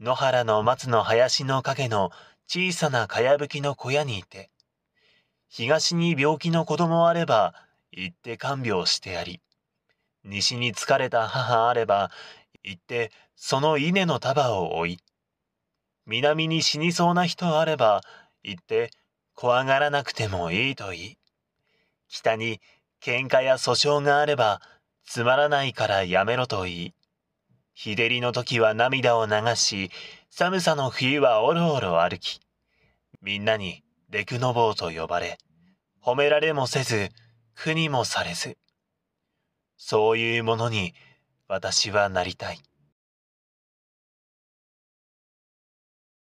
野原の松の林の陰の小さなかやぶきの小屋にいて、東に病気の子供あれば、行って看病してやり、西に疲れた母あれば、行ってその稲の束を追い、南に死にそうな人あれば、行って怖がらなくてもいいと言い、北に喧嘩や訴訟があれば、つまらないからやめろと言い、日照りの時は涙を流し、寒さの冬はおろおろ歩き、みんなにデクノボーと呼ばれ、褒められもせず、苦にもされず。そういうものに私はなりたい。